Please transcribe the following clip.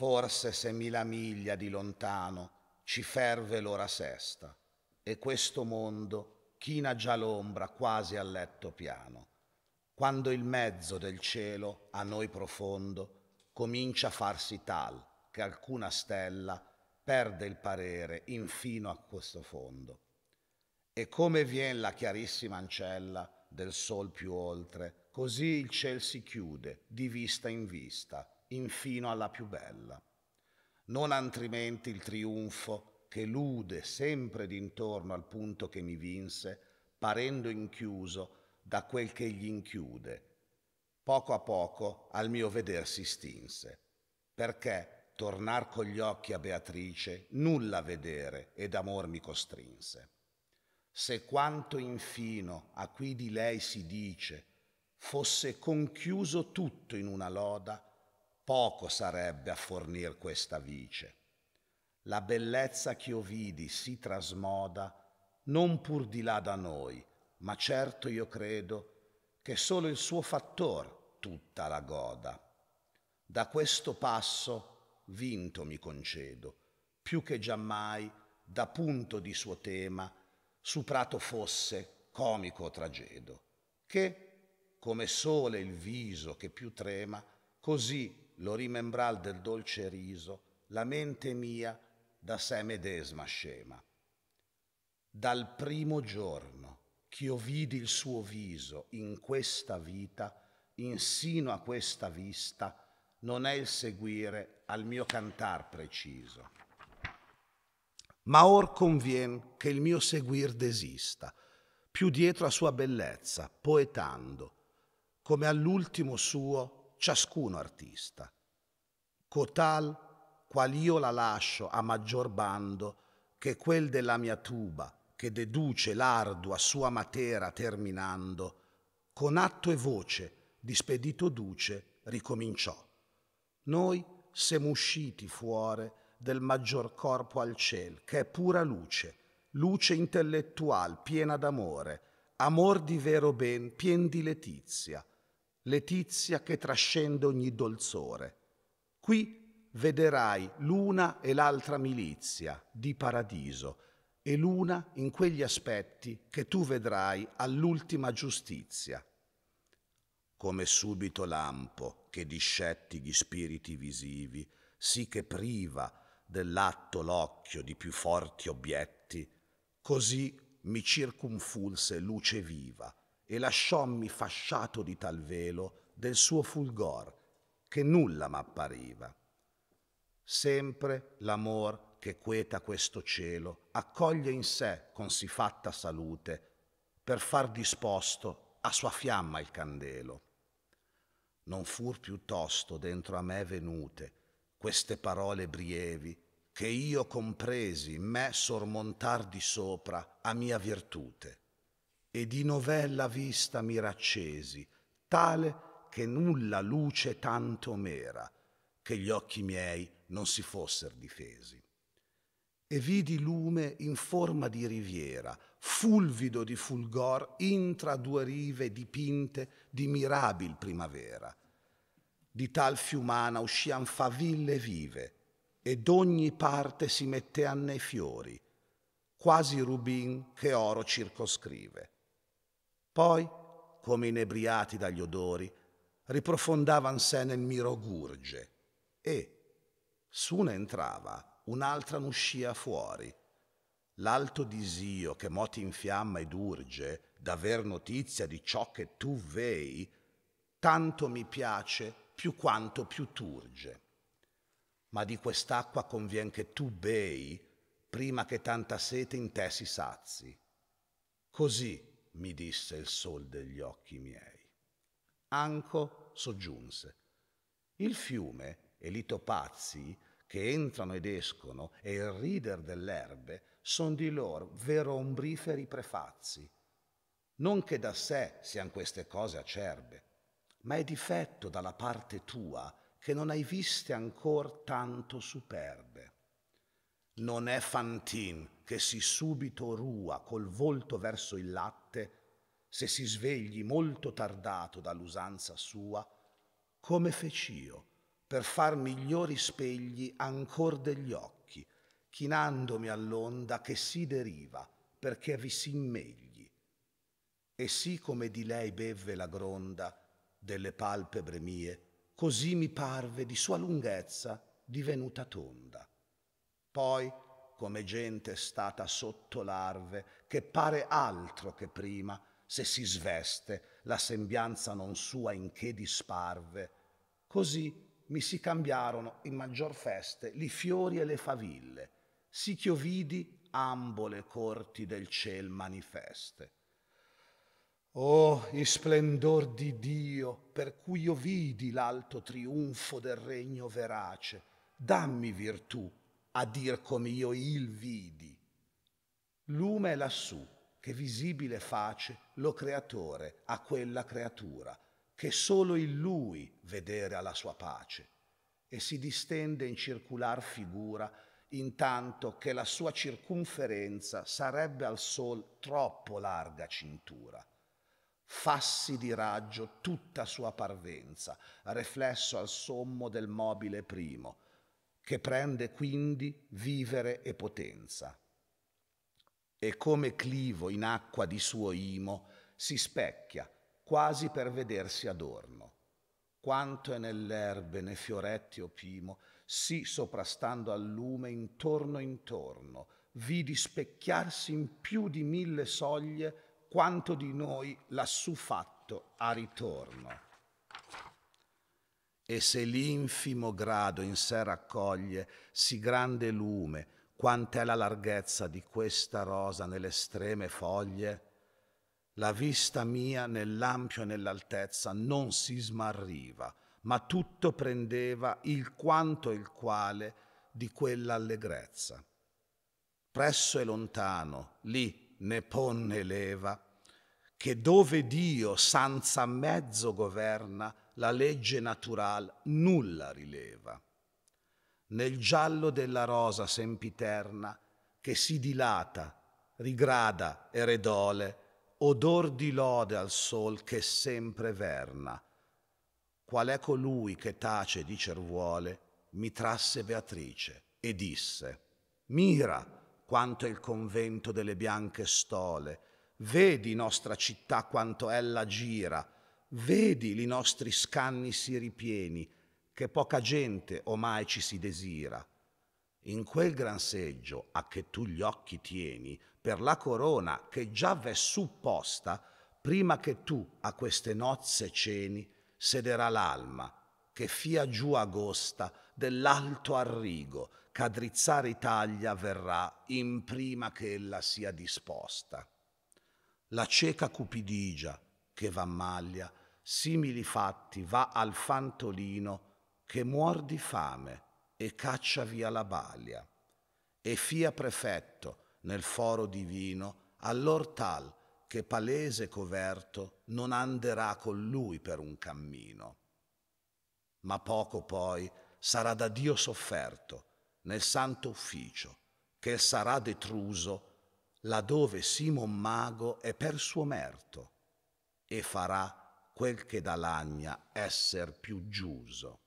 forse se mila miglia di lontano ci ferve l'ora sesta e questo mondo china già l'ombra quasi al letto piano, quando il mezzo del cielo a noi profondo comincia a farsi tal che alcuna stella perde il parere infino a questo fondo. E come vien la chiarissima ancella del sol più oltre, così il ciel si chiude di vista in vista, infino alla più bella. Non altrimenti il triunfo che lude sempre d'intorno al punto che mi vinse, parendo inchiuso da quel che gli inchiude, poco a poco al mio veder si stinse. Perché tornar con gli occhi a Beatrice nulla vedere ed amor mi costrinse. Se quanto infino a qui di lei si dice fosse conchiuso tutto in una loda, poco sarebbe a fornir questa vice. La bellezza che io vidi si trasmoda non pur di là da noi, ma certo io credo che solo il suo fattor tutta la goda. Da questo passo vinto mi concedo, più che giammai da punto di suo tema suprato fosse comico o tragedo, che, come sole il viso che più trema, così lo rimembral del dolce riso, la mente mia da sé medesma scema. Dal primo giorno ch'io vidi il suo viso in questa vita, insino a questa vista, non è il seguire al mio cantar preciso. Ma or convien che il mio seguir desista, più dietro a sua bellezza, poetando, come all'ultimo suo ciascuno artista. Cotal qual io la lascio a maggior bando che quel della mia tuba, che deduce l'ardua sua matera terminando, con atto e voce, di spedito duce, ricominciò. Noi siamo usciti fuori del maggior corpo al ciel, che è pura luce, luce intellettual piena d'amore, amor di vero ben, pien di letizia, letizia che trascende ogni dolzore. Qui vederai l'una e l'altra milizia di paradiso e l'una in quegli aspetti che tu vedrai all'ultima giustizia. Come subito lampo che discetti gli spiriti visivi, sì che priva dell'atto l'occhio di più forti obietti, così mi circunfulse luce viva, e lasciommi fasciato di tal velo del suo fulgor, che nulla m'appariva. Sempre l'amor che queta questo cielo accoglie in sé con si fatta salute, per far disposto a sua fiamma il candelo. Non fur piuttosto dentro a me venute queste parole brievi che io compresi me sormontar di sopra a mia virtute e di novella vista mi raccesi, tale che nulla luce tanto m'era, che gli occhi miei non si fosser difesi. E vidi lume in forma di riviera, fulvido di fulgor, intra due rive dipinte di mirabil primavera. Di tal fiumana uscian faville vive, e d'ogni parte si mettean nei fiori, quasi rubin che oro circoscrive poi, come inebriati dagli odori, riprofondavan sé nel mirogurge e, su una entrava, un'altra n'uscia fuori. L'alto disio che moti in fiamma ed urge d'aver notizia di ciò che tu vei, tanto mi piace più quanto più turge. Ma di quest'acqua convien che tu bei, prima che tanta sete in te si sazi. Così, mi disse il sol degli occhi miei. Anco soggiunse, il fiume e i topazzi che entrano ed escono e il rider dell'erbe son di lor vero ombriferi prefazzi. Non che da sé siano queste cose acerbe, ma è difetto dalla parte tua che non hai viste ancor tanto superbe. Non è Fantin che si subito rua col volto verso il latte se si svegli molto tardato dall'usanza sua, come fec'io per far migliori spegli ancor degli occhi, chinandomi all'onda che si deriva perché vi s'immegli. E sì come di lei bevve la gronda delle palpebre mie, così mi parve di sua lunghezza divenuta tonda. Poi, come gente stata sotto l'arve, che pare altro che prima, se si sveste, la sembianza non sua in che disparve. Così mi si cambiarono in maggior feste li fiori e le faville, sì ch'io vidi ambo le corti del ciel manifeste. Oh, i splendor di Dio, per cui io vidi l'alto trionfo del regno verace, dammi virtù a dir come io il vidi. Lume lassù, che visibile face lo creatore a quella creatura, che solo in lui vedere alla sua pace, e si distende in circular figura, intanto che la sua circunferenza sarebbe al sol troppo larga cintura. Fassi di raggio tutta sua parvenza, riflesso al sommo del mobile primo, che prende quindi vivere e potenza e come clivo in acqua di suo imo si specchia quasi per vedersi adorno. Quanto è nell'erbe ne fioretti opimo, sì soprastando al lume intorno intorno, vidi specchiarsi in più di mille soglie quanto di noi lassù fatto a ritorno. E se l'infimo grado in sé raccoglie sì grande lume, Quant'è la larghezza di questa rosa nelle streme foglie? La vista mia nell'ampio e nell'altezza non si smarriva, ma tutto prendeva il quanto e il quale di quella allegrezza. Presso e lontano, lì ne ponne leva, che dove Dio senza mezzo governa, la legge natural nulla rileva nel giallo della rosa sempiterna che si dilata, rigrada e redole, odor di lode al sol che sempre verna. Qual è colui che tace di cervuole, mi trasse Beatrice e disse, mira quanto è il convento delle bianche stole, vedi nostra città quanto ella gira, vedi i nostri scanni si ripieni, che poca gente omai ci si desira. In quel gran seggio a che tu gli occhi tieni, per la corona che già v'è supposta, prima che tu a queste nozze ceni, sederà l'alma, che fia giù agosta dell'alto arrigo, ch'a drizzare Italia verrà in prima che ella sia disposta. La cieca cupidigia, che v'ammaglia, simili fatti va al fantolino, che muor di fame e caccia via la balia. E fia prefetto nel foro divino allor tal che palese coverto non anderà con lui per un cammino. Ma poco poi sarà da Dio sofferto nel santo ufficio, che sarà detruso laddove Simon Mago è per suo merto, e farà quel che da lagna esser più giuso.